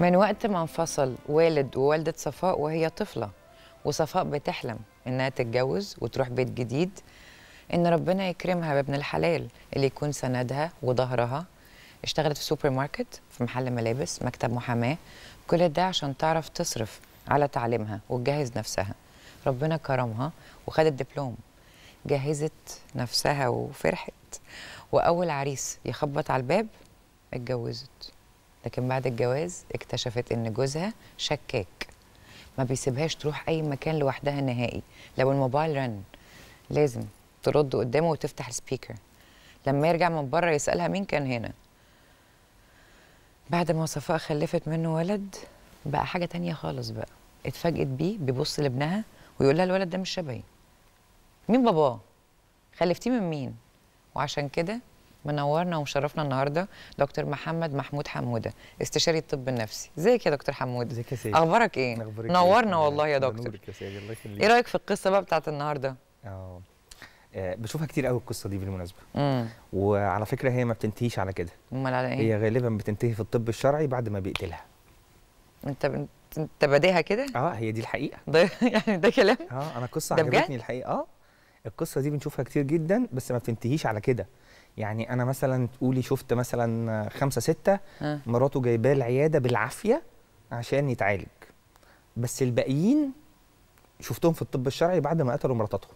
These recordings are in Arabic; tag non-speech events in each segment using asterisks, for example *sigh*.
من وقت ما انفصل والد ووالدة صفاء وهي طفلة وصفاء بتحلم إنها تتجوز وتروح بيت جديد إن ربنا يكرمها بابن الحلال اللي يكون سندها وظهرها اشتغلت في سوبر ماركت في محل ملابس مكتب محاماة كل ده عشان تعرف تصرف على تعليمها وتجهز نفسها ربنا كرمها وخدت دبلوم جهزت نفسها وفرحت وأول عريس يخبط على الباب اتجوزت لكن بعد الجواز اكتشفت ان جوزها شكاك ما بيسيبهاش تروح اي مكان لوحدها نهائي لو الموبايل رن لازم ترد قدامه وتفتح السبيكر لما يرجع من بره يسالها مين كان هنا بعد ما صفاء خلفت منه ولد بقى حاجه تانية خالص بقى اتفاجئت بيه بيبص لابنها ويقول لها الولد ده مش شبهي مين باباه خلفتيه من مين وعشان كده منورنا ومشرفنا النهارده دكتور محمد محمود حموده استشاري الطب النفسي ازيك يا دكتور حموده ازيك يا سيدي اخبارك ايه أخبارك إيه؟ نورنا إيه؟ والله يا دكتور يا الله ايه رايك في القصه بقى بتاعت النهارده آه. اه بشوفها كتير قوي القصه دي بالمناسبه مم. وعلى فكره هي ما بتنتهيش على كده امال على ايه هي غالبا بتنتهي في الطب الشرعي بعد ما بيقتلها انت ب... انت بديها كده اه هي دي الحقيقه *laughs* ده يعني ده كلام اه انا قصه عجبتني الحقيقه اه القصه دي بنشوفها كتير جدا بس ما بتنتهيش على كده يعني انا مثلا تقولي شفت مثلا خمسه سته أه. مراته جايباه العياده بالعافيه عشان يتعالج بس الباقيين شفتهم في الطب الشرعي بعد ما قتلوا مراتاتهم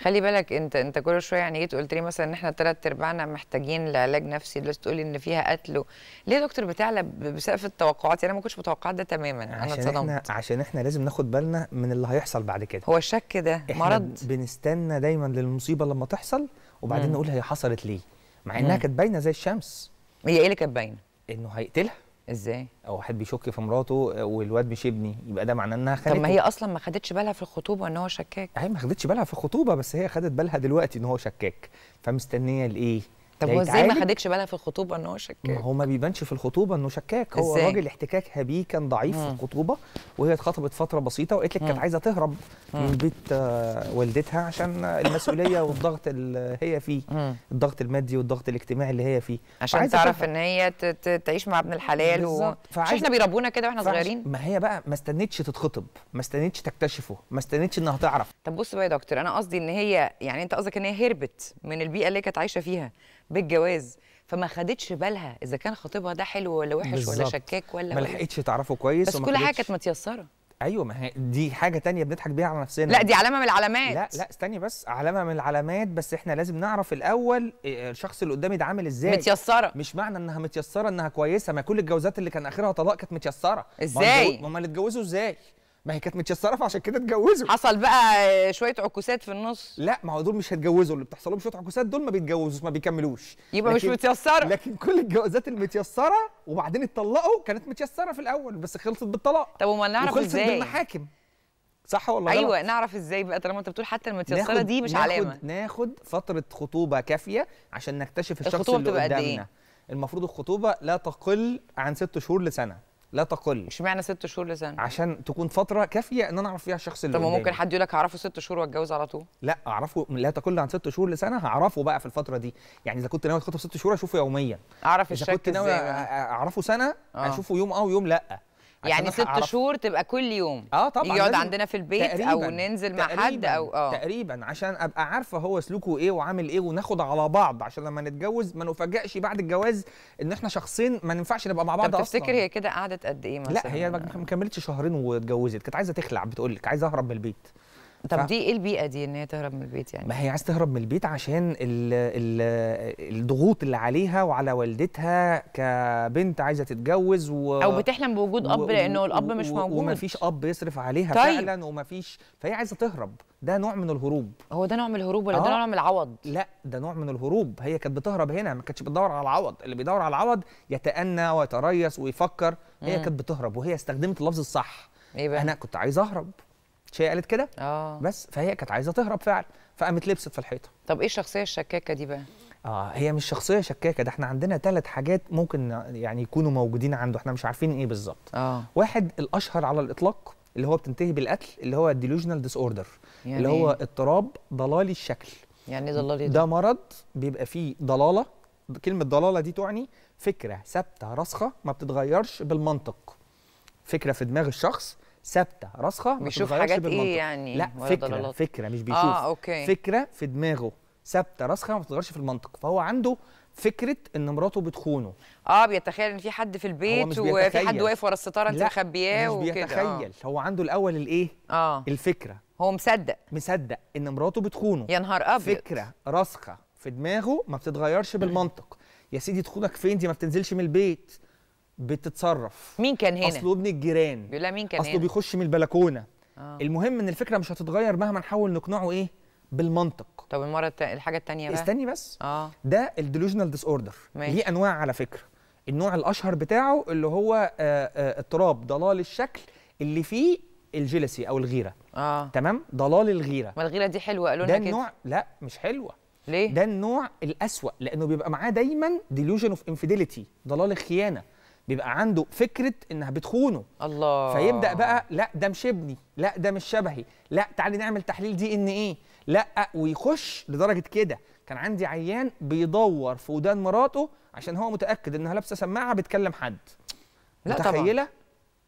خلي بالك انت انت كل شويه يعني جيت قلت لي مثلا ان احنا ثلاث ارباعنا محتاجين لعلاج نفسي دلوقتي تقولي ان فيها قتل ليه يا دكتور بتعلى بسقف التوقعات يعني انا ما كنتش متوقع ده تماما انا اتصدمت عشان احنا لازم ناخد بالنا من اللي هيحصل بعد كده هو الشك ده مرض بنستنى دايما للمصيبه لما تحصل وبعدين نقول هي حصلت ليه مع انها كانت باينه زي الشمس هي ايه اللي كانت باينه؟ انه هيقتلها ازاي؟ او واحد بيشك في مراته آه، والواد مش ابني يبقى ده معناه انها خدت طب ما هي اصلا ما خدتش بالها في الخطوبه ان هو شكاك هي ما خدتش بالها في الخطوبه بس هي خدت بالها دلوقتي ان هو شكاك فمستنيه لايه؟ طب يعني هو ازاي ما خدكش بالها في الخطوبه ان هو شكاك؟ ما هو ما بيبانش في الخطوبه انه شكاك هو راجل احتكاك هبيه كان ضعيف مم. في الخطوبه وهي اتخطبت فتره بسيطه وقالت لك كانت عايزه تهرب مم. من بيت آه، والدتها عشان المسؤوليه والضغط اللي هي فيه مم. الضغط المادي والضغط الاجتماعي اللي هي فيه عشان تعرف ان هي تعيش مع ابن الحلال و... مش احنا بيربونا كده واحنا صغيرين ما هي بقى ما استنتش تتخطب ما استنتش تكتشفه ما استنتش انها تعرف طب بص بقى يا دكتور انا قصدي ان هي يعني انت قصدك ان هي هربت من البيئه اللي كانت عايشه فيها بالجواز فما خدتش بالها اذا كان خطيبها ده حلو ولا وحش بالزبط. ولا شكاك ولا ما إيه؟ لحقتش تعرفه كويس بس كل حاجه كانت متيسره ايوه ما هي دي حاجه تانية بنضحك بيها على نفسنا لا دي علامه من العلامات لا لا استني بس علامه من العلامات بس احنا لازم نعرف الاول آه، آه، الشخص اللي قدامي ده عامل ازاي متيسره مش معنى انها متيسره انها كويسه ما كل الجوازات اللي كان اخرها طلاق كانت متيسره ازاي ما هم اللي اتجوزوا ازاي ما هي كانت متشسره فعشان كده اتجوزوا حصل بقى شويه عكوسات في النص لا ما هو دول مش هيتجوزوا اللي بتحصل لهم شويه عكوسات دول ما بيتجوزوش ما بيكملوش يبقى مش متيسره لكن كل الجوازات المتيسره وبعدين اتطلقوا كانت متيسره في الاول بس خلصت بالطلاق طب وما نعرف ازاي خلصت بالمحاكم صح ولا ايوه غلط؟ نعرف ازاي بقى طالما انت بتقول حتى المتيسره دي مش ناخد علامه ناخد فتره خطوبه كافيه عشان نكتشف الشخص اللي إيه؟ قدامنا إيه؟ المفروض الخطوبه لا تقل عن ست شهور لسنه لا تقل اشمعنى ست شهور لسنه عشان تكون فتره كافيه ان انا اعرف فيها الشخص اللي طب ممكن حد يقول لك اعرفه ست شهور واتجوز على طول لا اعرفه لا تقل عن ست شهور لسنه هعرفه بقى في الفتره دي يعني اذا كنت ناوي تخطب ست شهور اشوفه يوميا اعرف ازاي اذا كنت ناوي يعني؟ اعرفه سنه آه. اشوفه يوم اه ويوم لا يعني ست شهور تبقى كل يوم اه طبعا يقعد عندنا في البيت تقريباً او ننزل تقريباً مع حد او اه تقريبا عشان ابقى عارفه هو سلوكه ايه وعامل ايه وناخد على بعض عشان لما نتجوز ما نفاجئش بعد الجواز ان احنا شخصين ما ينفعش نبقى مع بعض اصلا تفتكر هي كده قعدت قد ايه مثلا لا هي ما كملتش شهرين واتجوزت كانت عايزه تخلع بتقول لك عايزه اهرب من البيت طب دي ايه البيئه دي ان هي تهرب من البيت يعني ما هي عايز تهرب من البيت عشان الـ الـ الضغوط اللي عليها وعلى والدتها كبنت عايزه تتجوز و... او بتحلم بوجود اب و... لانه الاب مش موجود ومفيش اب يصرف عليها طيب. فعلا ومفيش فهي عايزه تهرب ده نوع من الهروب هو ده نوع من الهروب ولا آه. ده نوع من العوض لا ده نوع من الهروب هي كانت بتهرب هنا ما كانتش بتدور على العوض اللي بيدور على العوض يتأنى ويتريس ويفكر هي كانت بتهرب وهي استخدمت اللفظ الصح إيه بقى؟ انا كنت عايزه اهرب شيء قالت كده اه بس فهي كانت عايزه تهرب فعلا فقامت لبست في الحيطه طب ايه الشخصيه الشكاكه دي بقى اه هي مش شخصيه شكاكه ده احنا عندنا ثلاث حاجات ممكن يعني يكونوا موجودين عنده احنا مش عارفين ايه بالظبط آه. واحد الاشهر على الاطلاق اللي هو بتنتهي بالقتل اللي هو الديلوجنال ديس اوردر يعني اللي هو إيه؟ اضطراب ضلالي الشكل يعني إيه ضلالي ده مرض بيبقى فيه ضلاله كلمه ضلاله دي تعني فكره ثابته راسخه ما بتتغيرش بالمنطق فكره في دماغ الشخص ثابته راسخه بيشوف حاجات ايه يعني لا فكره دلالات. فكره مش آه، بيشوف آه، أوكي. فكره في دماغه ثابته راسخه ما بتتغيرش في المنطق فهو عنده فكره ان مراته بتخونه اه بيتخيل ان في حد في البيت وفي حد واقف ورا الستاره انت مخبياه وكده مش آه. بيتخيل آه. هو عنده الاول الايه آه. الفكره هو مصدق مصدق ان مراته بتخونه يا نهار ابيض فكره راسخه في دماغه ما بتتغيرش بالمنطق يا سيدي تخونك فين دي ما بتنزلش من البيت بتتصرف مين كان هنا اصله ابن الجيران بيقول لها مين كان اصله هنا؟ بيخش من البلكونه آه. المهم ان الفكره مش هتتغير مهما نحاول نقنعه ايه بالمنطق طب المره الحاجه الثانيه بقى استني بس اه ده الديلوجنال ديس اوردر ليه انواع على فكره النوع الاشهر بتاعه اللي هو آه، آه، اضطراب ضلال الشكل اللي فيه الجيلسي او الغيره اه تمام ضلال الغيره ما الغيره دي حلوه قالوا لنا كده ده النوع لا مش حلوه ليه ده النوع الاسوأ لانه بيبقى معاه دايما ديلوجن اوف انفيديليتي ضلال الخيانه بيبقى عنده فكره انها بتخونه الله فيبدا بقى لا ده مش ابني لا ده مش شبهي لا تعالي نعمل تحليل دي ان ايه لا ويخش لدرجه كده كان عندي عيان بيدور في ودان مراته عشان هو متاكد انها لابسه سماعه بتكلم حد لا متخيله طبعا.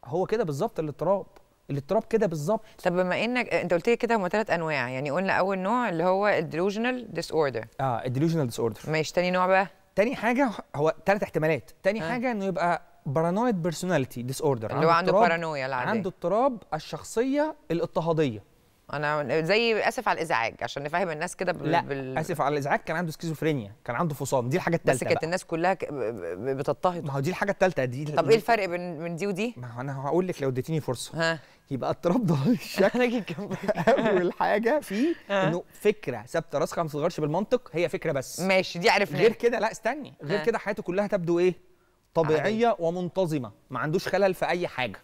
هو كده بالظبط الاضطراب الاضطراب كده بالظبط طب بما انك انت قلت لي كده هم ثلاث انواع يعني قلنا اول نوع اللي هو الديلوجنال ديس اوردر اه الديلوجنال ديس اوردر ماشي تاني نوع بقى تاني حاجه هو ثلاث احتمالات تاني آه. حاجه انه يبقى بارانويد بيرسوناليتي ديس اوردر اللي هو عنده بارانويا العادي عنده اضطراب الشخصيه الاضطهاديه انا زي اسف على الازعاج عشان نفهم الناس كده بال... لا اسف على الازعاج كان عنده سكيزوفرينيا كان عنده فصام دي الحاجه الثالثه بس كانت الناس كلها ك... بتضطهد ما هو دي الحاجه الثالثه دي طب ايه الفرق بين من دي ودي ما هو انا هقول لك لو اديتيني فرصه ها يبقى اضطراب ده *laughs* الشكل *laughs* اول حاجه فيه انه فكره ثابته راسخه ما بتتغيرش بالمنطق هي فكره بس ماشي دي عرفناها غير كده لا استني غير كده حياته كلها تبدو ايه طبيعيه عمي. ومنتظمه ما عندوش خلل في اي حاجه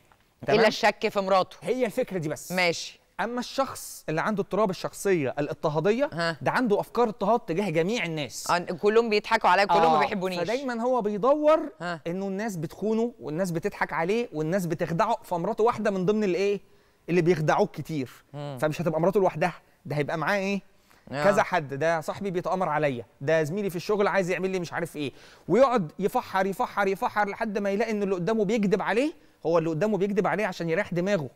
تمام؟ الا الشك في مراته هي الفكره دي بس ماشي اما الشخص اللي عنده اضطراب الشخصيه الاضطهاديه ده عنده افكار اضطهاد تجاه جميع الناس آه، كلهم بيضحكوا عليا كلهم آه. ما بيحبونيش فدايما هو بيدور ها. انه الناس بتخونه والناس بتضحك عليه والناس بتخدعه فمراته واحده من ضمن الايه اللي بيخدعوه كتير مم. فمش هتبقى مراته لوحدها ده هيبقى معاه ايه كذا حد ده صاحبي بيتامر عليا ده زميلي في الشغل عايز يعمل لي مش عارف ايه ويقعد يفحر يفحر يفحر لحد ما يلاقي ان اللي قدامه بيكذب عليه هو اللي قدامه بيكذب عليه عشان يريح دماغه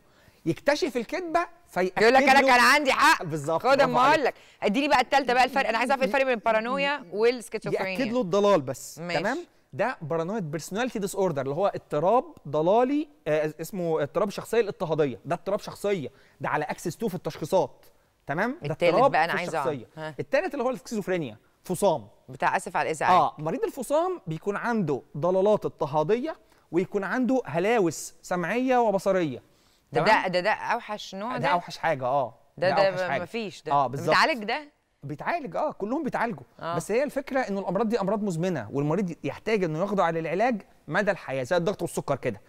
يكتشف الكذبه فيأكد يقول لك انا كان عندي حق بالظبط خد اما اقول لك اديني بقى الثالثه بقى الفرق انا عايز اعرف الفرق بين البارانويا والسكيزوفرينيا ياكد له الضلال بس ماشي. تمام ده بارانويا بيرسوناليتي ديس اوردر اللي هو اضطراب ضلالي آه اسمه اضطراب الشخصيه الاضطهاديه ده اضطراب شخصيه ده على اكسس 2 في التشخيصات تمام ده التالت بقى انا عايزه التالت اللي هو السكيزوفرينيا فصام بتاع اسف على الازعاج اه مريض الفصام بيكون عنده ضلالات اضطهاديه ويكون عنده هلاوس سمعيه وبصريه ده ده ده, ده اوحش نوع ده ده اوحش حاجه اه ده ده, ده مفيش ده اه بالظبط بتعالج ده بيتعالج اه كلهم بيتعالجوا آه. بس هي الفكره انه الامراض دي امراض مزمنه والمريض يحتاج انه ياخده على العلاج مدى الحياه زي الضغط والسكر كده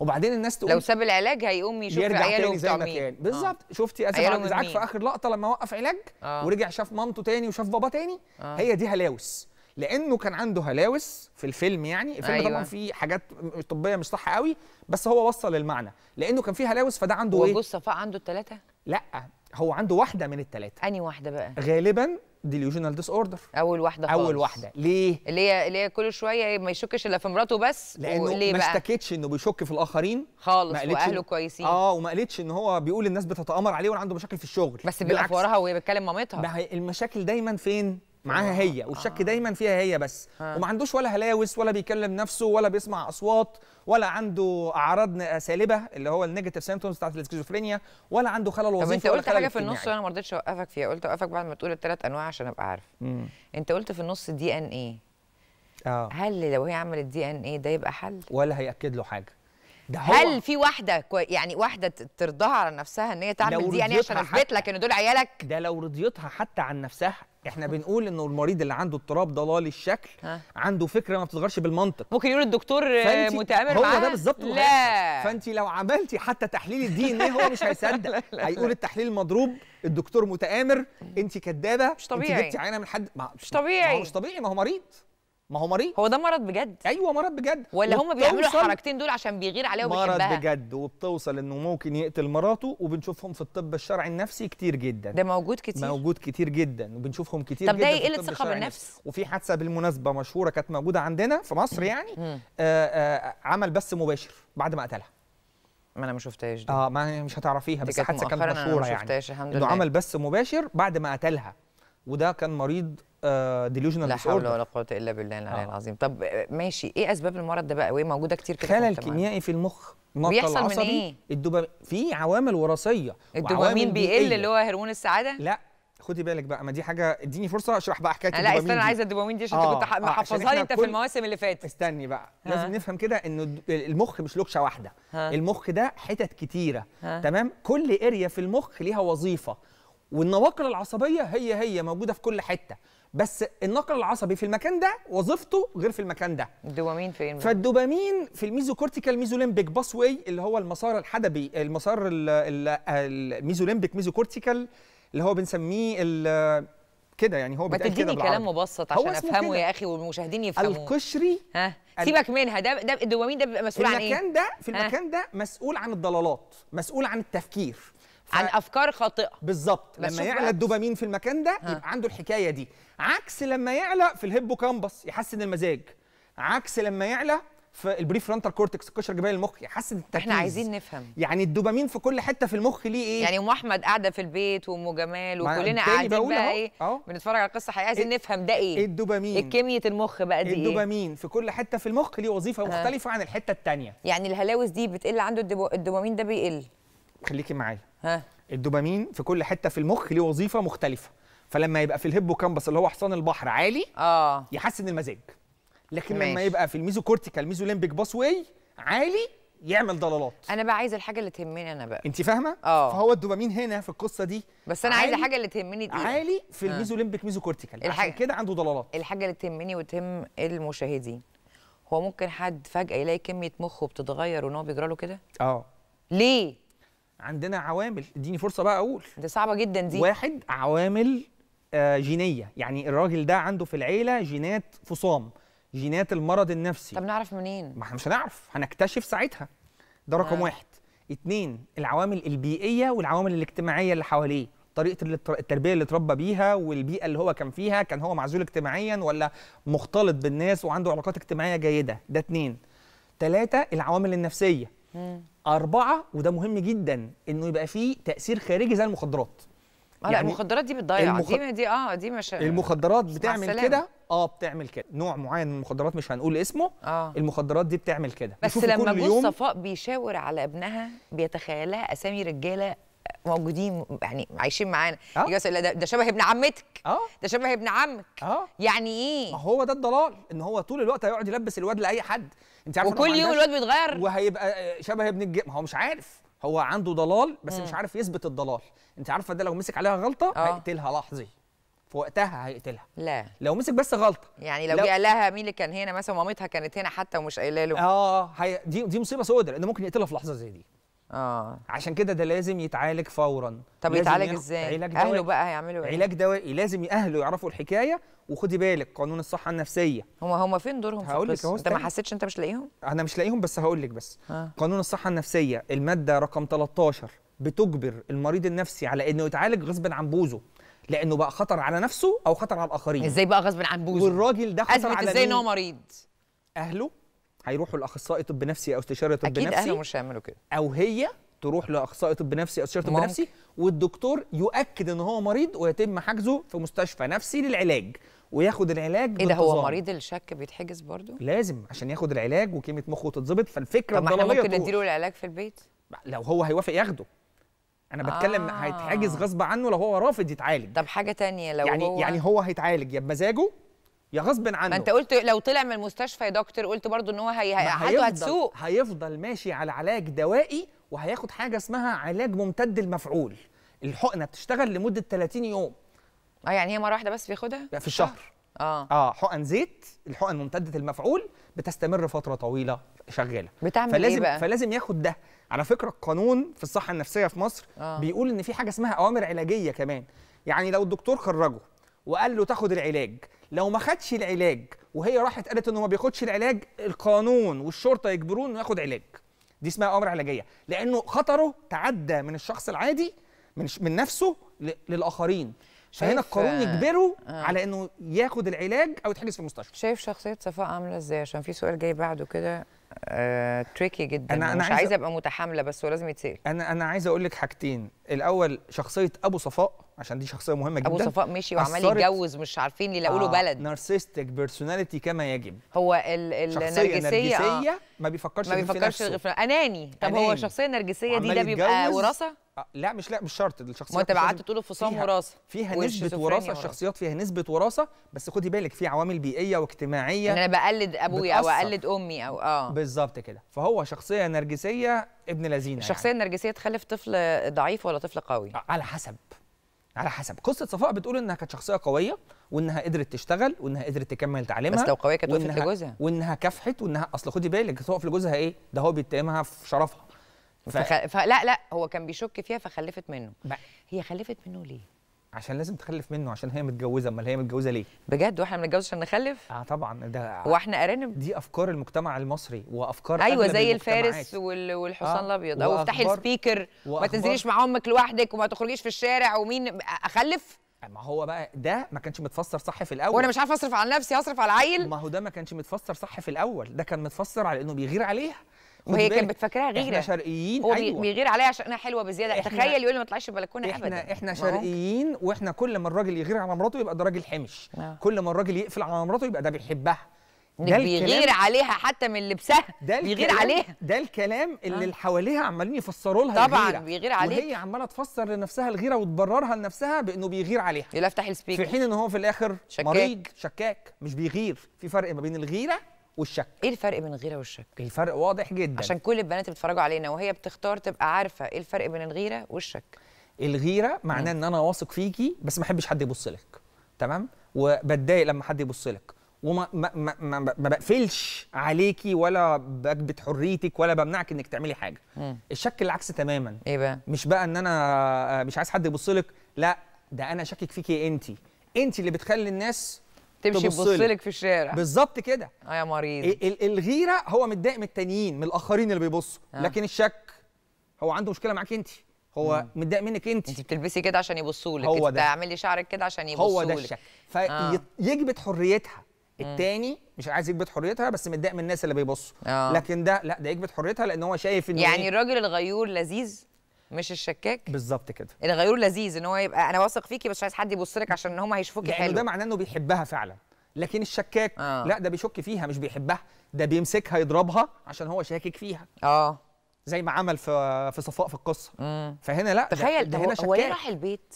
وبعدين الناس تقول لو ساب العلاج هيقوم يشوف يرجع عياله زي ما كان بالظبط آه. شفتي اسف على الازعاج في اخر لقطه لما وقف علاج آه. ورجع شاف مامته تاني وشاف بابا تاني آه. هي دي هلاوس لانه كان عنده هلاوس في الفيلم يعني الفيلم أيوة. طبعا فيه حاجات طبيه مش صح قوي بس هو وصل المعنى لانه كان فيه هلاوس فده عنده هو ايه وجوز صفاء عنده الثلاثه لا هو عنده واحده من الثلاثه اني واحده بقى غالبا ديليوجنال ديس اوردر اول واحده خالص. اول واحده ليه اللي هي اللي هي كل شويه إيه، ما يشكش الا في مراته بس لانه ما اشتكتش انه بيشك في الاخرين خالص واهله إن... كويسين اه وما قالتش ان هو بيقول الناس بتتامر عليه وانا عنده مشاكل في الشغل بس بيقف وراها وهي بتكلم مامتها المشاكل دايما فين معاها آه. هي والشك آه. دايما فيها هي بس آه. وما عندوش ولا هلاوس ولا بيكلم نفسه ولا بيسمع اصوات ولا عنده اعراض سالبه اللي هو النيجاتيف سيمتومز بتاعت الاسكيزوفرينيا ولا عنده خلل وظيفي طب انت قلت حاجه في النص وانا ما رضيتش اوقفك فيها قلت اوقفك بعد ما تقول الثلاث انواع عشان ابقى عارف مم. انت قلت في النص دي ان اي اه هل لو هي عملت دي ان اي ده يبقى حل ولا هياكد له حاجه ده هو هل في واحده كوي... يعني واحده ترضاها على نفسها ان هي تعمل دي اي عشان اثبت لك ان دول عيالك ده لو رضيتها حتى عن نفسها احنا بنقول انه المريض اللي عنده اضطراب ضلالي الشكل ها. عنده فكره ما بتتغيرش بالمنطق ممكن يقول الدكتور متامر معاه هو ده بالظبط لا فانت لو عملتي حتى تحليل الدي ان ايه هو مش هيصدق *laughs* هيقول التحليل مضروب الدكتور متامر انت كدابه مش طبيعي انت جبتي عينه من حد ما مش طبيعي ما هو مش طبيعي ما هو مريض ما هو مريض هو ده مرض بجد ايوه مرض بجد ولا هم بيعملوا الحركتين دول عشان بيغير عليها وبيحبها مرض بجد وبتوصل انه ممكن يقتل مراته وبنشوفهم في الطب الشرعي النفسي كتير جدا ده موجود كتير موجود كتير جدا وبنشوفهم كتير طب جدا طب ده قله ثقه بالنفس وفي حادثه بالمناسبه مشهوره كانت موجوده عندنا في مصر يعني آآ آآ آه، آه، عمل بث مباشر بعد ما قتلها ما انا ما شفتهاش دي اه ما مش هتعرفيها بس حادثه كانت مشهوره يعني ما شفتهاش الحمد لله انه عمل بث مباشر بعد ما قتلها وده كان مريض ديلوجنال لا حول ولا قوه الا بالله العلي آه. العظيم طب ماشي ايه اسباب المرض ده بقى وايه موجوده كتير كده خلل كيميائي في المخ بيحصل من ايه الدوبامين في عوامل وراثيه الدوبامين بيقل اللي هو هرمون السعاده لا خدي بالك بقى ما دي حاجه اديني فرصه اشرح بقى حكايه الدوبامين لا استنى انا عايزه الدوبامين دي عشان آه. كنت آه، محفظها لي انت في المواسم اللي فاتت استني بقى ها. لازم نفهم كده ان المخ مش لوكشه واحده ها. المخ ده حتت كتيره ها. تمام كل اريا في المخ ليها وظيفه والنواقل العصبيه هي هي موجوده في كل حته بس النقل العصبي في المكان ده وظيفته غير في المكان ده الدوبامين فين فالدوبامين في الميزوكورتيكال ميزوليمبيك باس واي اللي هو المسار الحدبي المسار الميزوليمبيك ميزوكورتيكال اللي هو بنسميه كده يعني هو بيتقال كده كلام مبسط عشان افهمه يا اخي والمشاهدين يفهموه القشري ها سيبك منها ده ده الدوبامين ده بيبقى مسؤول عن ايه المكان ده في المكان ده مسؤول عن الضلالات مسؤول عن التفكير ف... عن افكار خاطئه بالظبط لما يعلى الدوبامين في المكان ده ها. يبقى عنده الحكايه دي عكس لما يعلى في الهيبوكامبس يحسن المزاج عكس لما يعلى في البري فرونتال كورتكس القشره الجبهيه للمخ يحسن التركيز احنا عايزين نفهم يعني الدوبامين في كل حته في المخ ليه ايه يعني ام احمد قاعده في البيت وام جمال وكلنا قاعدين بقى ايه بنتفرج على قصه حقيقيه عايزين إيه، نفهم ده ايه الدوبامين كميه المخ بقى دي الدوبامين ايه الدوبامين في كل حته في المخ ليه وظيفه آه. مختلفه عن الحته الثانيه يعني الهلاوس دي بتقل عنده الدوبامين ده بيقل خليكي معايا ها الدوبامين في كل حته في المخ ليه وظيفه مختلفه فلما يبقى في الهيبوكامبس اللي هو حصان البحر عالي اه يحسن المزاج لكن ماشي. لما يبقى في الميزوكورتيكال ميزوليمبيك باس واي عالي يعمل ضلالات انا بقى عايزه الحاجه اللي تهمني انا بقى انت فاهمه اه فهو الدوبامين هنا في القصه دي بس انا عايزه الحاجه اللي تهمني دي عالي في آه. الميزوليمبيك ميزوكورتيكال الحاجة عشان كده عنده ضلالات الحاجه اللي تهمني وتهم المشاهدين هو ممكن حد فجاه يلاقي كميه مخه بتتغير وان هو بيجرى له كده اه ليه عندنا عوامل اديني فرصه بقى اقول دي صعبه جدا دي واحد عوامل آه، جينيه يعني الراجل ده عنده في العيله جينات فصام جينات المرض النفسي طب نعرف منين ما احنا مش هنعرف هنكتشف ساعتها ده رقم آه. واحد اتنين العوامل البيئيه والعوامل الاجتماعيه اللي حواليه طريقه التربيه اللي اتربى بيها والبيئه اللي هو كان فيها كان هو معزول اجتماعيا ولا مختلط بالناس وعنده علاقات اجتماعيه جيده ده اتنين تلاته العوامل النفسيه أربعة وده مهم جدا إنه يبقى فيه تأثير خارجي زي المخدرات آه، لا يعني المخدرات دي بتضيع المخ... دي دي اه دي مش المخدرات بتعمل كده اه بتعمل كده نوع معين من المخدرات مش هنقول اسمه آه. المخدرات دي بتعمل كده بس لما جوز صفاء بيشاور على ابنها بيتخيلها اسامي رجاله موجودين يعني عايشين معانا آه؟ ده, ده شبه ابن عمتك آه؟ ده شبه ابن عمك آه؟ يعني ايه ما هو ده الضلال ان هو طول الوقت هيقعد يلبس الواد لاي حد انت عارف وكل يوم الواد بيتغير وهيبقى آه، شبه ابن الجيم هو مش عارف هو عنده ضلال بس مم. مش عارف يثبت الضلال انت عارفه ده لو مسك عليها غلطه أوه. هيقتلها لحظي في وقتها هيقتلها لا لو مسك بس غلطه يعني لو, لو... جه لها مين اللي كان هنا مثلا مامتها كانت هنا حتى ومش قايله له اه هي... دي دي مصيبه سوداء لان ممكن يقتلها في لحظه زي دي اه عشان كده ده لازم يتعالج فورا طب يتعالج ازاي علاج اهله بقى هيعملوا ايه علاج دوائي لازم اهله يعرفوا الحكايه وخدي بالك قانون الصحه النفسيه هما هما فين دورهم هقول لك انت ما حسيتش انت مش لاقيهم انا مش لاقيهم بس هقول لك بس آه. قانون الصحه النفسيه الماده رقم 13 بتجبر المريض النفسي على انه يتعالج غصبا عن بوزه لانه بقى خطر على نفسه او خطر على الاخرين ازاي بقى غصب عن بوزه والراجل ده خطر على ازاي ان هو مريض اهله هيروحوا لاخصائي طب نفسي او استشاره طب أكيد نفسي اكيد اهله مش هيعملوا كده او هي تروح لاخصائي طب نفسي او استشاره طب نفسي والدكتور يؤكد ان هو مريض ويتم حجزه في مستشفى نفسي للعلاج وياخد العلاج ايه ده هو مريض الشك بيتحجز برضه لازم عشان ياخد العلاج وكيمه مخه تتظبط فالفكره طب ما احنا ممكن نديله العلاج في البيت لو هو هيوافق ياخده انا آه. بتكلم هيتحجز غصب عنه لو هو رافض يتعالج طب حاجه تانية لو يعني هو يعني هو هيتعالج يا بمزاجه يا غصب عنه ما انت قلت لو طلع من المستشفى يا دكتور قلت برضو ان هو هيحاته هتسوق هيفضل ماشي على علاج دوائي وهياخد حاجه اسمها علاج ممتد المفعول الحقنه بتشتغل لمده 30 يوم اه يعني هي مره واحده بس بياخدها في الشهر اه. اه اه حقن زيت الحقن ممتده المفعول بتستمر فتره طويله شغاله بتعمل إيه فلازم ايه بقى؟ فلازم ياخد ده على فكره القانون في الصحه النفسيه في مصر آه. بيقول ان في حاجه اسمها اوامر علاجيه كمان يعني لو الدكتور خرجه وقال له تاخد العلاج لو ما خدش العلاج وهي راحت قالت انه ما بياخدش العلاج القانون والشرطه يجبروه انه ياخد علاج دي اسمها امر علاجيه لانه خطره تعدى من الشخص العادي من من نفسه للاخرين فهنا القانون يجبره آه. على انه ياخد العلاج او يتحجز في المستشفى شايف شخصيه صفاء عامله ازاي عشان في سؤال جاي بعده كده آه، تريكي جدا أنا أنا مش عايزه ابقى متحامله بس هو لازم يتسال انا انا عايز اقول لك حاجتين الاول شخصيه ابو صفاء عشان دي شخصيه مهمه جدا ابو صفاء مشي وعمال يتجوز مش عارفين يلاقوا له آه بلد نارسستك بيرسوناليتي كما يجب هو ال ال النرجسيه آه. نرجسية آه ما بيفكرش ما بيفكرش غير في اناني طب أناني. هو الشخصيه النرجسيه دي ده بيبقى وراثه آه لا مش لا مش شرط الشخصيه ما انت بعت تقول انفصام وراثه فيها نسبه وراثه الشخصيات فيها نسبه وراثه بس خدي بالك في عوامل بيئيه واجتماعيه ان انا بقلد ابويا او اقلد امي او اه بالظبط كده فهو شخصيه نرجسيه ابن لذينه يعني. الشخصيه يعني. النرجسيه تخلف طفل ضعيف ولا طفل قوي آه، على حسب على حسب قصه صفاء بتقول انها كانت شخصيه قويه وانها قدرت تشتغل وانها قدرت تكمل تعليمها بس لو قويه كانت وقفت لجوزها وانها كافحت وانها اصل خدي بالك تقف لجوزها ايه ده هو بيتهمها في شرفها ف... فخ... ف... لا لا هو كان بيشك فيها فخلفت منه بقى. هي خلفت منه ليه عشان لازم تخلف منه عشان هي متجوزه امال هي متجوزه ليه بجد واحنا بنتجوز عشان نخلف اه طبعا ده واحنا ارانب دي افكار المجتمع المصري وافكار ايوه زي الفارس والحصان آه، الابيض آه. او افتحي السبيكر وما تنزليش مع امك لوحدك وما تخرجيش في الشارع ومين اخلف ما هو بقى ده ما كانش متفسر صح في الاول وانا مش عارف اصرف على نفسي اصرف على العيل ما هو ده ما كانش متفسر صح في الاول ده كان متفسر على انه بيغير عليها وهي كانت بتفكرها غيره احنا شرقيين هو أيوة. بيغير عليها عشان انها حلوه بزياده تخيل يقول لي ما اطلعش البلكونه ابدا احنا احنا شرقيين واحنا كل ما الراجل يغير على مراته يبقى ده راجل حمش أوه. كل ما الراجل يقفل على مراته يبقى ده بيحبها ده بيغير عليها حتى من لبسها ده بيغير عليها ده الكلام اللي اللي آه. حواليها عمالين يفسروا لها طبعا الغيرة. بيغير عليها وهي عماله تفسر لنفسها الغيره وتبررها لنفسها بانه بيغير عليها يلا افتح السبيكر في حين ان هو في الاخر شكاك. مريض شكاك مش بيغير في فرق ما بين الغيره والشك ايه الفرق بين الغيره والشك الفرق واضح جدا عشان كل البنات اللي بيتفرجوا علينا وهي بتختار تبقى عارفه ايه الفرق بين الغيره والشك الغيره معناه ان انا واثق فيكي بس ما احبش حد يبص لك تمام وبتضايق لما حد يبص لك وما ما ما ما ما بقفلش عليكي ولا بكبت حريتك ولا بمنعك انك تعملي حاجه مم. الشك العكس تماما ايه بقى مش بقى ان انا مش عايز حد يبص لك لا ده انا شاكك فيكي انت انت اللي بتخلي الناس تمشي تبصلك في الشارع بالظبط كده اه يا مريض الغيره هو متضايق من التانيين من الاخرين اللي بيبصوا آه. لكن الشك هو عنده مشكله معاك انت هو متضايق منك انت انت بتلبسي كده عشان يبصوا لك انت بتعملي شعرك كده عشان يبصوا هو ده الشك فيجبد آه. حريتها التاني مش عايز يكبت حريتها بس متضايق من الناس اللي بيبصوا آه. لكن ده لا ده يكبت حريتها لان هو شايف ان يعني إيه؟ الراجل الغيور لذيذ مش الشكاك بالظبط كده الغيور لذيذ ان هو يبقى انا واثق فيكي بس عايز حد يبص لك عشان ان هم هيشوفوكي حلو ده معناه انه بيحبها فعلا لكن الشكاك آه. لا ده بيشك فيها مش بيحبها ده بيمسكها يضربها عشان هو شاكك فيها اه زي ما عمل في في صفاء في القصه مم. فهنا لا تخيل ده, ده هنا شكاك هو ليه راح البيت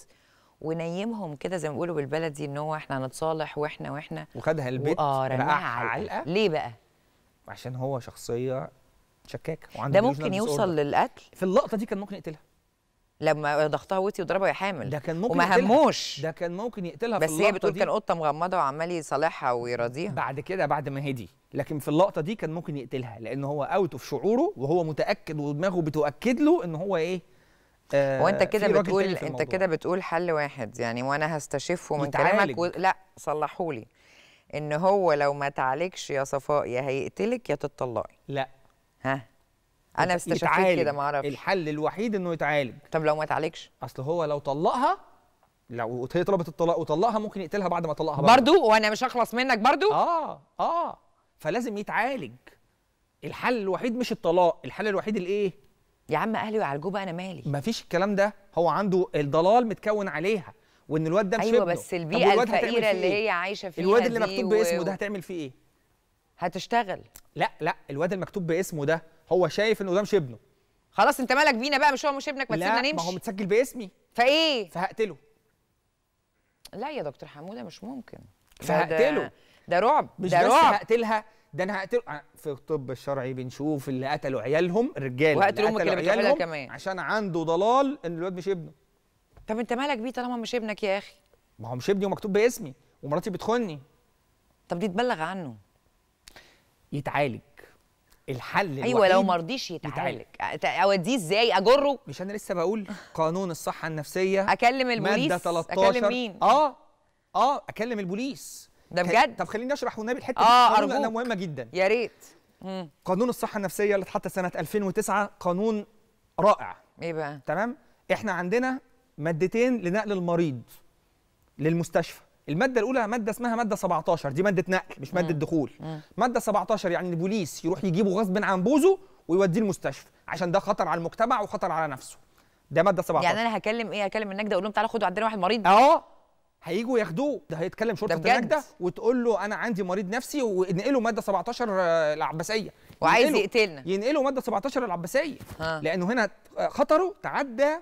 ونيمهم كده زي ما بيقولوا بالبلدي ان هو احنا هنتصالح واحنا واحنا وخدها البيت اه علقه ليه بقى عشان هو شخصيه شكاك وعنده ده ممكن يوصل للقتل في اللقطه دي كان ممكن يقتلها لما ضغطها وتي وضربها يا حامل ده كان ممكن وما هموش ده كان ممكن يقتلها بس في هي بتقول كان قطه مغمضه وعمال يصالحها ويراضيها بعد كده بعد ما هدي لكن في اللقطه دي كان ممكن يقتلها لان هو اوت اوف شعوره وهو متاكد ودماغه بتؤكد له ان هو ايه آه وانت كده بتقول انت كده بتقول حل واحد يعني وانا هستشفه من يتعالج. كلامك و... لا صلحولي ان هو لو ما تعالجش يا صفاء يا هيقتلك يا تتطلقي لا ها انا استشفيت كده ما اعرفش الحل الوحيد انه يتعالج طب لو ما اتعالجش اصل هو لو طلقها لو هي طلبت الطلاق وطلقها ممكن يقتلها بعد ما طلقها برضه وانا مش هخلص منك برضه اه اه فلازم يتعالج الحل الوحيد مش الطلاق الحل الوحيد الايه يا عم اهلي يعالجوه بقى انا مالي مفيش الكلام ده هو عنده الضلال متكون عليها وان الواد ده أيوة، مش ايوه بس البيئه الفقيره اللي إيه؟ هي عايشه فيها الواد اللي مكتوب باسمه ده هتعمل فيه ايه هتشتغل لا لا الواد المكتوب باسمه ده هو شايف انه ده مش ابنه خلاص انت مالك بينا بقى مش هو مش ابنك ما تسيبنا نمشي لا ما هو متسجل باسمي فايه فهقتله لا يا دكتور حموده مش ممكن فهقتله ده, ده رعب مش ده بس رعب هقتلها ده انا هقتله آه، في الطب الشرعي بنشوف اللي قتلوا عيالهم الرجال وقتل امك اللي بتعملها كمان عشان عنده ضلال ان الواد مش ابنه طب انت مالك بيه طالما مش ابنك يا اخي ما هو مش ابني ومكتوب باسمي ومراتي بتخوني طب دي تبلغ عنه يتعالج الحل ايوه لو ما رضيش يتعالج, يتعالج. اوديه ازاي اجره مش انا لسه بقول قانون الصحه النفسيه اكلم البوليس ماده 13 اكلم مين اه اه اكلم البوليس ده بجد طب خليني اشرح والنبي الحته اه دي انا مهمه جدا يا ريت قانون الصحه النفسيه اللي اتحط سنه 2009 قانون رائع ايه بقى تمام احنا عندنا مادتين لنقل المريض للمستشفى الماده الاولى ماده اسمها ماده 17 دي ماده نقل مش ماده دخول ماده 17 يعني البوليس يروح يجيبه غصب عن بوزه ويوديه المستشفى عشان ده خطر على المجتمع وخطر على نفسه ده ماده 17 يعني انا هكلم ايه هكلم النجده اقول لهم تعالوا خدوا عندنا واحد مريض اه هيجوا ياخدوه ده هيتكلم شرطه النجده وتقول له انا عندي مريض نفسي وانقله ماده 17 العباسيه وعايز يقتلنا ينقله ماده 17 العباسيه آه. لانه هنا خطره تعدى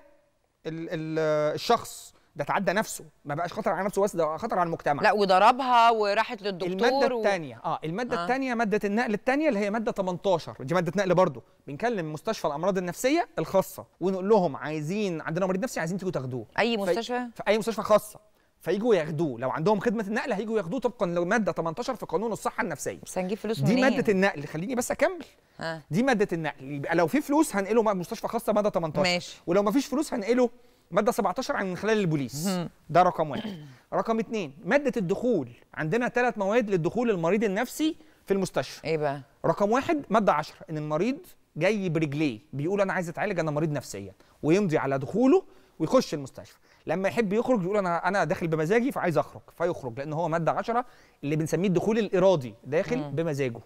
الشخص ده تعدى نفسه ما بقاش خطر على نفسه بس ده خطر على المجتمع لا وضربها وراحت للدكتور الماده و... الثانيه اه الماده آه. الثانيه ماده النقل الثانيه اللي هي ماده 18 دي ماده نقل برضه بنكلم مستشفى الامراض النفسيه الخاصه ونقول لهم عايزين عندنا مريض نفسي عايزين تيجوا تاخدوه اي مستشفى في اي مستشفى خاصه فيجوا ياخدوه لو عندهم خدمه النقل هيجوا ياخدوه طبقا لماده 18 في قانون الصحه النفسيه بس هنجيب فلوس دي منين؟ ماده النقل خليني بس اكمل آه. دي ماده النقل يبقى لو في فلوس هنقله مستشفى خاصه ماده 18 ماشي ولو ما فيش فلوس هنقله ماده 17 عن من خلال البوليس ده رقم واحد *clears throat* رقم اثنين ماده الدخول عندنا ثلاث مواد للدخول المريض النفسي في المستشفى ايه بقى رقم واحد ماده 10 ان المريض جاي برجليه بيقول انا عايز اتعالج انا مريض نفسيا ويمضي على دخوله ويخش المستشفى لما يحب يخرج يقول انا انا داخل بمزاجي فعايز اخرج فيخرج لان هو ماده 10 اللي بنسميه الدخول الارادي داخل مم. بمزاجه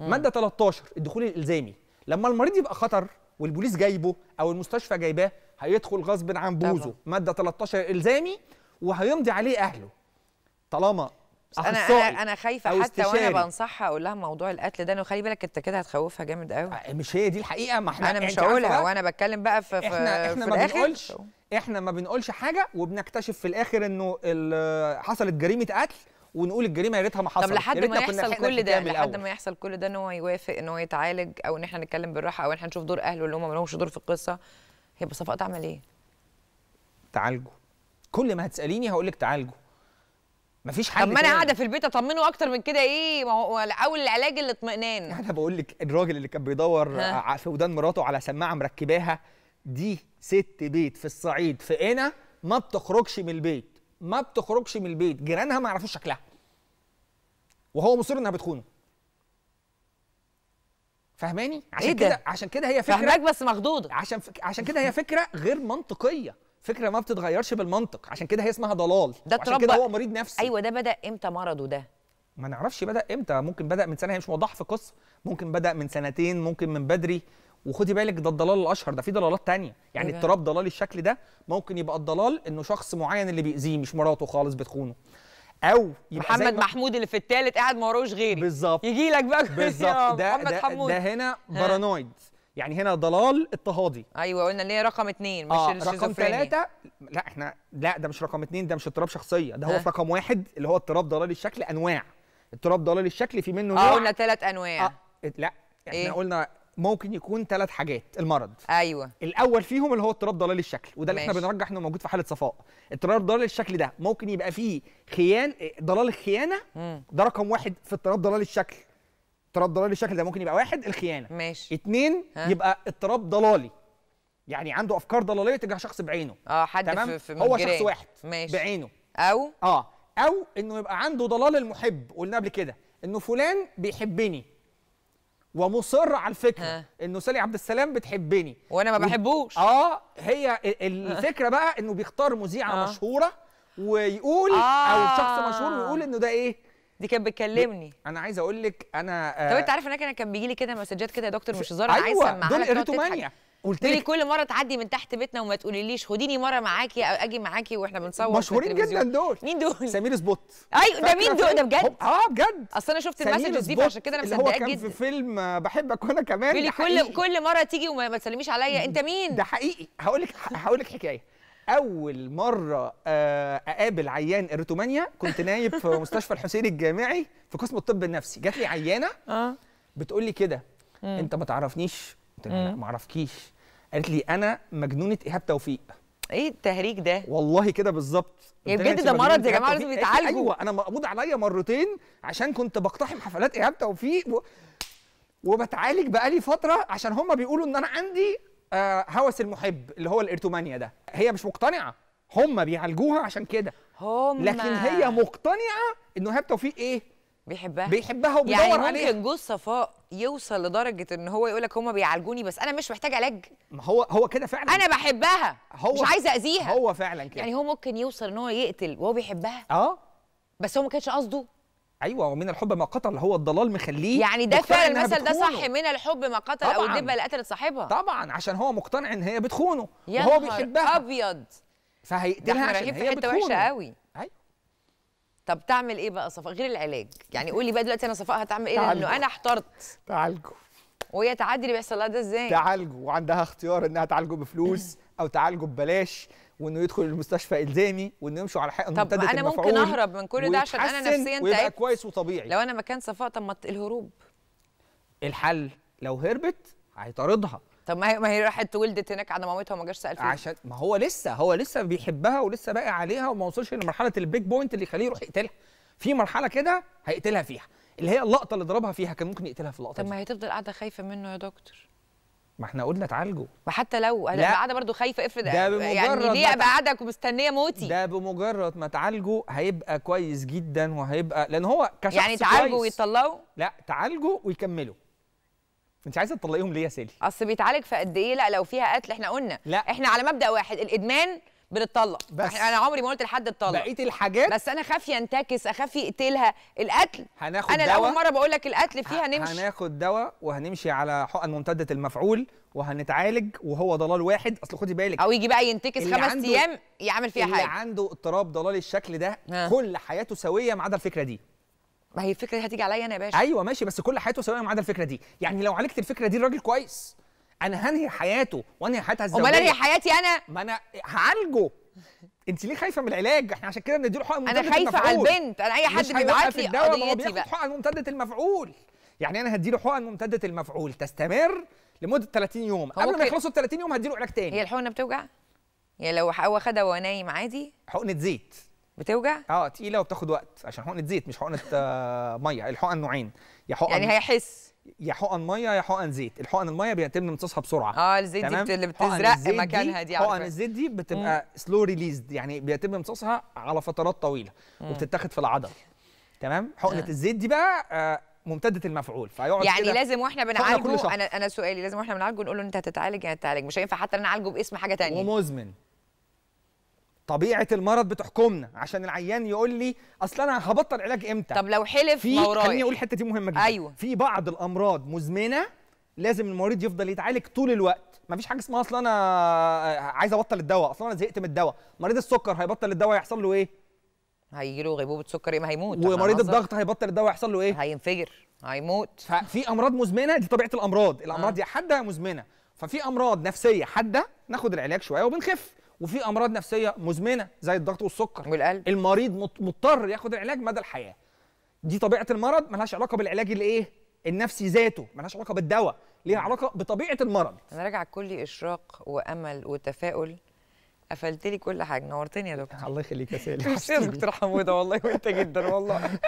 مم. ماده 13 الدخول الالزامي لما المريض يبقى خطر والبوليس جايبه او المستشفى جايباه هيدخل غصب عن بوزه طبعا. ماده 13 الزامي وهيمضي عليه اهله طالما انا انا انا خايفه حتى وانا بنصحها اقول لها موضوع القتل ده وخلي بالك انت كده هتخوفها جامد قوي آه، مش هي دي الحقيقه ما احنا انا مش هقولها وانا بتكلم بقى في احنا احنا في ما الآخر. بنقولش احنا ما بنقولش حاجه وبنكتشف في الاخر انه حصلت جريمه قتل ونقول الجريمه يا ريتها ما حصلت طب لحد ما يحصل كل ده لحد ما يحصل كل ده ان هو يوافق ان هو يتعالج او ان احنا نتكلم بالراحه او ان احنا نشوف دور اهله اللي هم ما لهمش دور في القصه هي صفاء تعمل ايه؟ تعالجه كل ما هتساليني هقول لك تعالجه مفيش حد طب ما انا قاعده في البيت اطمنه اكتر من كده ايه ما هو اول العلاج الاطمئنان *laughs* انا بقول لك الراجل اللي كان بيدور في ودان مراته على سماعه مركباها دي ست بيت في الصعيد في قنا ما بتخرجش من البيت ما بتخرجش من البيت جيرانها ما يعرفوش شكلها وهو مصر انها بتخونه فهماني عشان إيه كده عشان كده هي فكره فاهماك بس مخضوضه عشان ف... عشان كده هي فكره غير منطقيه فكره ما بتتغيرش بالمنطق عشان كده هي اسمها ضلال ده عشان كده هو مريض نفسي ايوه ده بدا امتى مرضه ده ما نعرفش بدا امتى ممكن بدا من سنه هي مش موضحه في قصة ممكن بدا من سنتين ممكن من بدري وخدي بالك ده الضلال الاشهر ده في ضلالات تانية يعني أيوة. اضطراب ضلالي الشكل ده ممكن يبقى الضلال انه شخص معين اللي بيأذيه مش مراته خالص بتخونه او يبقى محمد ما... محمود اللي في الثالث قاعد ما وراهوش غيري بالظبط يجي لك بقى بالظبط ده, محمد ده, حمود. ده هنا بارانويد آه. يعني هنا ضلال اضطهادي ايوه قلنا ان هي رقم اثنين مش آه رقم ثلاثة لا احنا لا ده مش رقم اثنين ده مش اضطراب شخصيه ده هو آه. في رقم واحد اللي هو اضطراب ضلال الشكل انواع اضطراب ضلال الشكل في منه اه قلنا ثلاث انواع آه لا احنا إيه؟ قلنا ممكن يكون ثلاث حاجات المرض ايوه الاول فيهم اللي هو اضطراب ضلال الشكل وده اللي ماشي. احنا بنرجح انه موجود في حاله صفاء اضطراب ضلال الشكل ده ممكن يبقى فيه خيان آه، ضلال الخيانه ده رقم واحد في اضطراب ضلال الشكل اضطراب ضلال الشكل ده ممكن يبقى واحد الخيانه ماشي اثنين يبقى اضطراب ضلالي يعني عنده افكار ضلاليه تجاه شخص بعينه اه حد تمام؟ في, في هو شخص واحد ماشي. بعينه او اه او انه يبقى عنده ضلال المحب قلنا قبل كده انه فلان بيحبني ومصر على الفكره ها. انه سالي عبد السلام بتحبني وانا ما بحبوش اه هي الفكره *laughs* بقى انه بيختار مذيعه آه. مشهوره ويقول آه. او شخص مشهور ويقول انه ده ايه دي كانت بتكلمني انا عايز اقول لك انا آه طب انت آه، عارف ان انا كان بيجي لي كده مسجات كده يا دكتور مش هزار انا أيوة عايز اسمعها دول اريتومانيا قلت لي كل مره تعدي من تحت بيتنا وما تقوليليش خديني مره معاكي او اجي معاكي واحنا بنصور مشهورين جدا دول مين دول سمير سبوت ايوه ده مين دول ده بجد اه بجد اصل انا شفت المسجز دي فعشان كده انا مصدقاك جدا هو كان في فيلم آه، بحبك وانا كمان بيقولي كل كل مره تيجي وما تسلميش عليا انت مين ده حقيقي هقول لك هقول لك حكايه اول مره آه، اقابل عيان اريتومانيا كنت نايب في *laughs* مستشفى الحسين الجامعي في قسم الطب النفسي جات لي عيانه اه بتقول لي كده انت ما تعرفنيش قلت لها لا معرفكيش قالت لي انا مجنونه ايهاب توفيق ايه التهريج ده والله كده بالظبط يا بجد ده مرض يا جماعه لازم يتعالجوا ايوه انا مقبوض عليا مرتين عشان كنت بقتحم حفلات ايهاب توفيق و... وبتعالج بقالي فتره عشان هم بيقولوا ان انا عندي آه هوس المحب اللي هو الارتومانيا ده هي مش مقتنعه هم بيعالجوها عشان كده هما لكن هي مقتنعه انه ايهاب توفيق ايه بيحبها بيحبها وبيدور يعني عليها يعني ممكن جوز صفاء يوصل لدرجه ان هو يقول لك هم بيعالجوني بس انا مش محتاج علاج ما هو هو كده فعلا انا بحبها هو مش عايزه اذيها هو فعلا كده يعني هو ممكن يوصل ان هو يقتل وهو بيحبها اه بس هو ما كانش قصده ايوه ومن الحب ما قتل هو الضلال مخليه يعني ده فعلا المثل ده صح من الحب ما قتل طبعاً. او الدبه اللي قتلت صاحبها طبعا عشان هو مقتنع ان هي بتخونه وهو بيحبها ابيض فهيقتلها عشان هي بتخونه في حته وحشه قوي ايوه طب تعمل ايه بقى صفاء غير العلاج يعني قولي بقى دلوقتي انا صفاء هتعمل ايه لانه انا احترت تعالجوا وهي تعدي بيحصل لها ده ازاي تعالجوا وعندها اختيار انها تعالجه بفلوس او تعالجه ببلاش وانه يدخل المستشفى الزامي وانه يمشوا على حق طب انا ممكن اهرب من كل ده عشان انا نفسيا تعبت كويس وطبيعي لو انا مكان صفاء طب ما الهروب الحل لو هربت هيطاردها طب ما هي ما هي راحت ولدت هناك على مامتها وما جاش سال فيها عشان ما هو لسه هو لسه بيحبها ولسه باقي عليها وما وصلش لمرحله البيج بوينت اللي يخليه يروح يقتلها في مرحله كده هيقتلها فيها اللي هي اللقطه اللي ضربها فيها كان ممكن يقتلها في اللقطه طب ما هي تفضل قاعده خايفه منه يا دكتور ما احنا قلنا تعالجه ما حتى لو انا قاعده برضه خايفه افرض ده يعني بمجرد يعني ليه ابقى قاعده ومستنيه موتي ده بمجرد ما تعالجه هيبقى كويس جدا وهيبقى لان هو كشخص يعني تعالجه ويطلعه لا تعالجه ويكمله انت عايزه تطلقيهم ليه يا سيلي اصل بيتعالج في قد ايه لا لو فيها قتل احنا قلنا لا احنا على مبدا واحد الادمان بنتطلق بس انا عمري ما قلت لحد اتطلق بقيت الحاجات بس انا خاف ينتكس اخاف يقتلها القتل هناخد انا اول مره بقول لك القتل فيها نمشي هناخد دواء وهنمشي على حقن ممتده المفعول وهنتعالج وهو ضلال واحد اصل خدي بالك او يجي بقى ينتكس خمس ايام يعمل فيها اللي حاجه اللي عنده اضطراب ضلال الشكل ده ها. كل حياته سويه ما عدا الفكره دي ما هي الفكره دي هتيجي عليا انا يا باشا ايوه ماشي بس كل حياته سواء ما عدا الفكره دي يعني لو عالجت الفكره دي الراجل كويس انا هنهي حياته وانهي حياتها ازاي امال انهي حياتي انا ما انا هعالجه انت ليه خايفه من العلاج احنا عشان كده بنديله حقن ممتده انا خايفه على البنت انا اي حد بيبعت لي قضيتي بقى حقن ممتده المفعول يعني انا هديله حقن ممتده المفعول تستمر لمده 30 يوم قبل ما يخلصوا ال 30 يوم هديله علاج تاني هي الحقنه بتوجع؟ يعني لو هو خدها وهو نايم عادي حقنه زيت بتوجع؟ اه تقيله وبتاخد وقت عشان حقنه زيت مش حقنه آه *laughs* ميه الحقن نوعين يا حقن يعني هيحس يا حقن ميه يا حقن زيت الحقن الميه بيتم امتصاصها بسرعه اه الزيت دي اللي بتزرق مكانها دي حقن الزيت دي بتبقى سلو ريليزد يعني بيتم امتصاصها على فترات طويله مم. وبتتاخد في العضل تمام حقنه آه. الزيت دي بقى آه ممتده المفعول فيقعد يعني لازم واحنا بنعالجه انا انا سؤالي لازم واحنا بنعالجه نقول له انت هتتعالج يعني هتتعالج مش هينفع حتى نعالجه باسم حاجه ثانيه ومزمن طبيعه المرض بتحكمنا عشان العيان يقول لي اصل انا هبطل علاج امتى طب لو حلف في خليني اقول الحته دي مهمه جدا أيوة. في بعض الامراض مزمنه لازم المريض يفضل يتعالج طول الوقت ما فيش حاجه اسمها اصل انا آه، عايز ابطل الدواء اصل انا زهقت من الدواء مريض السكر هيبطل الدواء يحصل له ايه هيجيله غيبوبه سكر يا هيموت ومريض الضغط هيبطل الدواء يحصل له ايه هينفجر هيموت ففي امراض مزمنه دي طبيعه الامراض الامراض آه. دي حاده مزمنه ففي امراض نفسيه حاده ناخد العلاج شويه وبنخف وفي امراض نفسيه مزمنه زي الضغط والسكر والقلب المريض مضطر ياخد العلاج مدى الحياه دي طبيعه المرض ملهاش علاقه بالعلاج الايه النفسي ذاته ملهاش علاقه بالدواء ليها علاقه بطبيعه المرض انا راجع كلي اشراق وامل وتفاؤل قفلت لي كل حاجه نورتني يا دكتور الله يخليك يا سالم يا دكتور حموده والله وانت جدا والله *laughs*